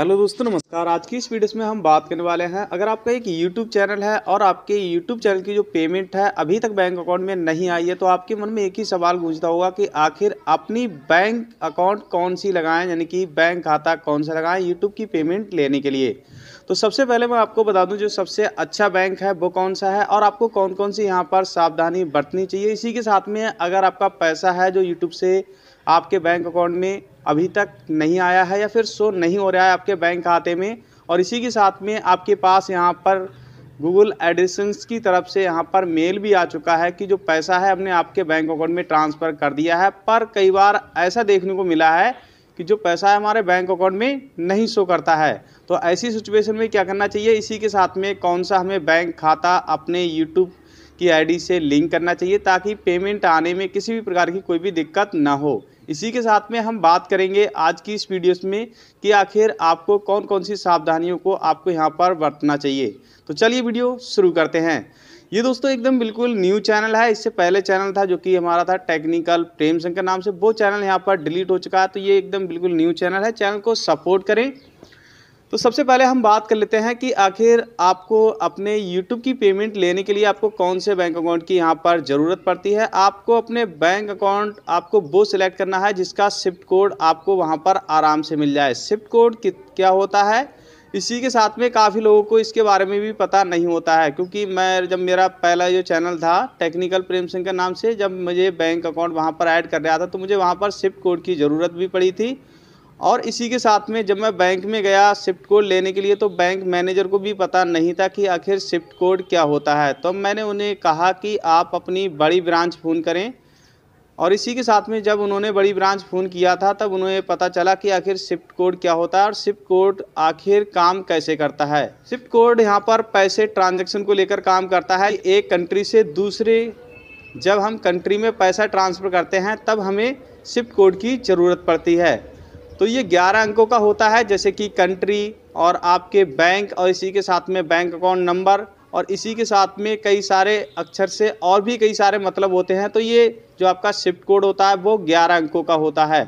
hello दोस्तों नमस्कार आज की इस वीडियो में हम बात करने वाले हैं अगर आपका एक यूट्यूब चैनल है और आपके यूट्यूब चैनल की जो पेमेंट है अभी तक बैंक अकाउंट में नहीं आई है तो आपके मन में एक ही सवाल गूंजता होगा कि आखिर अपनी बैंक अकाउंट कौन सी लगाएं यानी कि बैंक खाता कौन सा लगाएं यूट्यूब की पेमेंट लेने के लिए तो सबसे पहले मैं आपको बता दूं जो सबसे अच्छा बैंक है वो कौन सा है और आपको कौन कौन सी यहाँ पर सावधानी बरतनी चाहिए इसी के साथ में अगर आपका पैसा है जो यूट्यूब से आपके बैंक अकाउंट में अभी तक नहीं आया है या फिर शो नहीं हो रहा है आपके बैंक खाते में और इसी के साथ में आपके पास यहाँ पर गूगल एडिसन्स की तरफ से यहाँ पर मेल भी आ चुका है कि जो पैसा है हमने आपके बैंक अकाउंट में ट्रांसफ़र कर दिया है पर कई बार ऐसा देखने को मिला है कि जो पैसा है हमारे बैंक अकाउंट में नहीं शो करता है तो ऐसी सिचुएशन में क्या करना चाहिए इसी के साथ में कौन सा हमें बैंक खाता अपने यूट्यूब की आईडी से लिंक करना चाहिए ताकि पेमेंट आने में किसी भी प्रकार की कोई भी दिक्कत ना हो इसी के साथ में हम बात करेंगे आज की इस वीडियोस में कि आखिर आपको कौन कौन सी सावधानियों को आपको यहाँ पर बरतना चाहिए तो चलिए वीडियो शुरू करते हैं ये दोस्तों एकदम बिल्कुल न्यू चैनल है इससे पहले चैनल था जो कि हमारा था टेक्निकल प्रेम सिंह के नाम से वो चैनल यहाँ पर डिलीट हो चुका है तो ये एकदम बिल्कुल न्यू चैनल है चैनल को सपोर्ट करें तो सबसे पहले हम बात कर लेते हैं कि आखिर आपको अपने यूट्यूब की पेमेंट लेने के लिए आपको कौन से बैंक अकाउंट की यहाँ पर ज़रूरत पड़ती है आपको अपने बैंक अकाउंट आपको वो सिलेक्ट करना है जिसका शिफ्ट कोड आपको वहाँ पर आराम से मिल जाए शिफ्ट कोड क्या होता है इसी के साथ में काफ़ी लोगों को इसके बारे में भी पता नहीं होता है क्योंकि मैं जब मेरा पहला जो चैनल था टेक्निकल प्रेम सिंह के नाम से जब मुझे बैंक अकाउंट वहाँ पर ऐड कर रहा था तो मुझे वहाँ पर शिफ्ट कोड की ज़रूरत भी पड़ी थी और इसी के साथ में जब मैं बैंक में गया शिफ्ट कोड लेने के लिए तो बैंक मैनेजर को भी पता नहीं था कि आखिर शिफ्ट कोड क्या होता है तो मैंने उन्हें कहा कि आप अपनी बड़ी ब्रांच फ़ोन करें और इसी के साथ में जब उन्होंने बड़ी ब्रांच फ़ोन किया था तब उन्हें पता चला कि आखिर शिफ्ट कोड क्या होता है और शिफ्ट कोड आखिर काम कैसे करता है शिफ्ट कोड यहाँ पर पैसे ट्रांजेक्शन को लेकर काम करता है एक कंट्री से दूसरे जब हम कंट्री में पैसा ट्रांसफ़र करते हैं तब हमें शिफ्ट कोड की ज़रूरत पड़ती है तो ये 11 अंकों का होता है जैसे कि कंट्री और आपके बैंक और इसी के साथ में बैंक अकाउंट नंबर और इसी के साथ में कई सारे अक्षर से और भी कई सारे मतलब होते हैं तो ये जो आपका शिफ्ट कोड होता है वो ग्यारह अंकों का होता है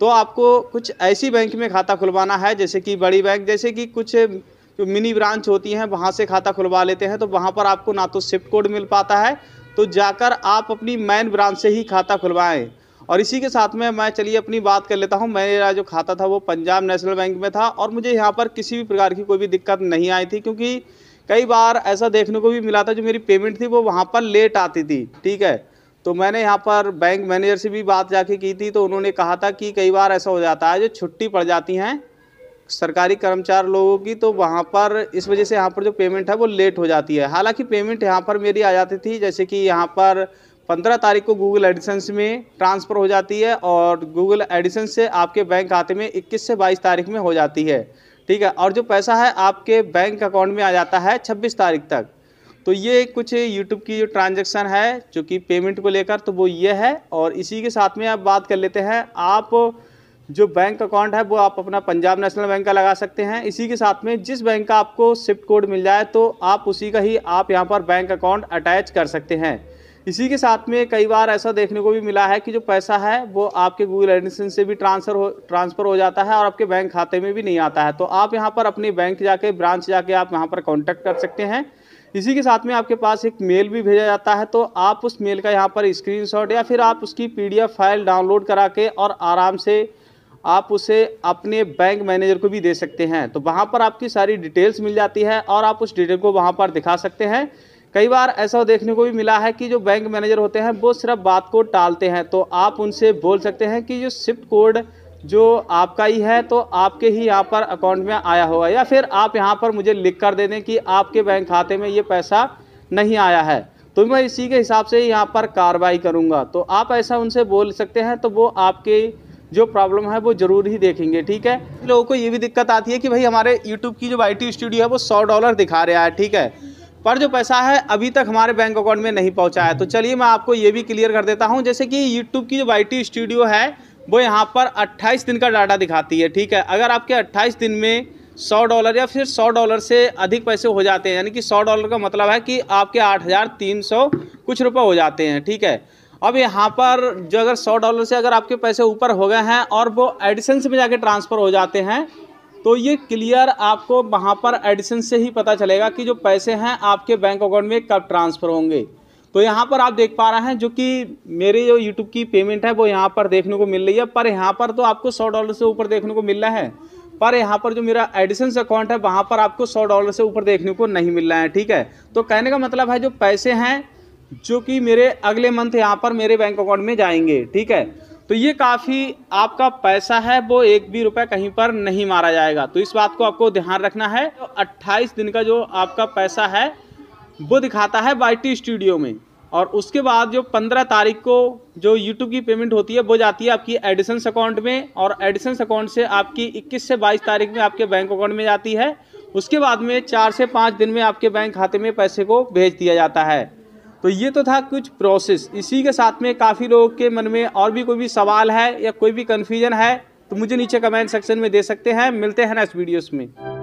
तो आपको कुछ ऐसी बैंक में खाता खुलवाना है जैसे कि बड़ी बैंक जैसे कि कुछ जो मिनी ब्रांच होती हैं वहाँ से खाता खुलवा लेते हैं तो वहाँ पर आपको ना तो शिफ्ट कोड मिल पाता है तो जाकर आप अपनी मैन ब्रांच से ही खाता खुलवाएँ और इसी के साथ में मैं चलिए अपनी बात कर लेता हूँ मेरा जो खाता था वो पंजाब नेशनल बैंक में था और मुझे यहाँ पर किसी भी प्रकार की कोई भी दिक्कत नहीं आई थी क्योंकि कई बार ऐसा देखने को भी मिला था जो मेरी पेमेंट थी वो वहाँ पर लेट आती थी ठीक है तो मैंने यहाँ पर बैंक मैनेजर से भी बात जाके की थी तो उन्होंने कहा था कि कई बार ऐसा हो जाता है जो छुट्टी पड़ जाती हैं सरकारी कर्मचार लोगों की तो वहाँ पर इस वजह से यहाँ पर जो पेमेंट है वो लेट हो जाती है हालांकि पेमेंट यहाँ पर मेरी आ जाती थी जैसे कि यहाँ पर पंद्रह तारीख को गूगल एडिसन्स में ट्रांसफ़र हो जाती है और गूगल एडिसन से आपके बैंक खाते में इक्कीस से बाईस तारीख में हो जाती है ठीक है और जो पैसा है आपके बैंक अकाउंट में आ जाता है छब्बीस तारीख तक तो ये कुछ यूट्यूब की जो ट्रांजेक्शन है जो कि पेमेंट को लेकर तो वो ये है और इसी के साथ में आप बात कर लेते हैं आप जो बैंक अकाउंट है वो आप अपना पंजाब नेशनल बैंक का लगा सकते हैं इसी के साथ में जिस बैंक का आपको सिप कोड मिल जाए तो आप उसी का ही आप यहाँ पर बैंक अकाउंट अटैच कर सकते हैं इसी के साथ में कई बार ऐसा देखने को भी मिला है कि जो पैसा है वो आपके गूगल एडसेंस से भी ट्रांसफर हो ट्रांसफ़र हो जाता है और आपके बैंक खाते में भी नहीं आता है तो आप यहाँ पर अपने बैंक जाके ब्रांच जाके आप यहाँ पर कॉन्टैक्ट कर सकते हैं इसी के साथ में आपके पास एक मेल भी भेजा जाता है तो आप उस मेल का यहाँ पर स्क्रीन या फिर आप उसकी पी फाइल डाउनलोड करा के और आराम से आप उसे अपने बैंक मैनेजर को भी दे सकते हैं तो वहाँ पर आपकी सारी डिटेल्स मिल जाती है और आप उस डिटेल को वहाँ पर दिखा सकते हैं कई बार ऐसा देखने को भी मिला है कि जो बैंक मैनेजर होते हैं वो सिर्फ बात को टालते हैं तो आप उनसे बोल सकते हैं कि जो शिफ्ट कोड जो आपका ही है तो आपके ही यहाँ पर अकाउंट में आया होगा या फिर आप यहाँ पर मुझे लिख कर दे दें कि आपके बैंक खाते में ये पैसा नहीं आया है तो मैं इसी के हिसाब से यहाँ पर कार्रवाई करूँगा तो आप ऐसा उनसे बोल सकते हैं तो वो आपके जो प्रॉब्लम है वो ज़रूर ही देखेंगे ठीक है लोगों को ये भी दिक्कत आती है कि भाई हमारे यूट्यूब की जो आई टी स्टूडियो है वो सौ डॉलर दिखा रहा है ठीक है पर जो पैसा है अभी तक हमारे बैंक अकाउंट में नहीं पहुंचा है तो चलिए मैं आपको ये भी क्लियर कर देता हूँ जैसे कि यूट्यूब की जो वाई स्टूडियो है वो यहाँ पर 28 दिन का डाटा दिखाती है ठीक है अगर आपके 28 दिन में 100 डॉलर या फिर 100 डॉलर से अधिक पैसे हो जाते हैं यानी कि 100 डॉलर का मतलब है कि आपके सौ कुछ रुपए हो जाते हैं ठीक है अब यहाँ पर जो अगर सौ डॉलर से अगर आपके पैसे ऊपर हो गए हैं और वो एडिसन में जाके ट्रांसफ़र हो जाते हैं तो ये क्लियर आपको वहाँ पर एडिशन से ही पता चलेगा कि जो पैसे हैं आपके बैंक अकाउंट में कब ट्रांसफ़र होंगे तो यहाँ पर आप देख पा रहे हैं जो कि मेरे जो यूट्यूब की पेमेंट है वो यहाँ पर देखने को मिल रही है पर यहाँ पर तो आपको सौ डॉलर से ऊपर देखने को मिल रहा है पर यहाँ पर जो मेरा एडिशन अकाउंट है वहाँ पर आपको सौ डॉलर से ऊपर देखने को नहीं मिल रहा है ठीक है तो कहने का मतलब है जो पैसे हैं जो कि मेरे अगले मंथ यहाँ पर मेरे बैंक अकाउंट में जाएंगे ठीक है तो ये काफ़ी आपका पैसा है वो एक भी रुपए कहीं पर नहीं मारा जाएगा तो इस बात को आपको ध्यान रखना है तो 28 दिन का जो आपका पैसा है वो दिखाता है वाई स्टूडियो में और उसके बाद जो 15 तारीख को जो यूट्यूब की पेमेंट होती है वो जाती है आपकी एडिसन्स अकाउंट में और एडिसन्स अकाउंट से आपकी 21 से 22 तारीख में आपके बैंक अकाउंट में जाती है उसके बाद में चार से पाँच दिन में आपके बैंक खाते में पैसे को भेज दिया जाता है तो ये तो था कुछ प्रोसेस इसी के साथ में काफ़ी लोगों के मन में और भी कोई भी सवाल है या कोई भी कन्फ्यूजन है तो मुझे नीचे कमेंट सेक्शन में दे सकते हैं मिलते हैं नेक्स्ट वीडियोस में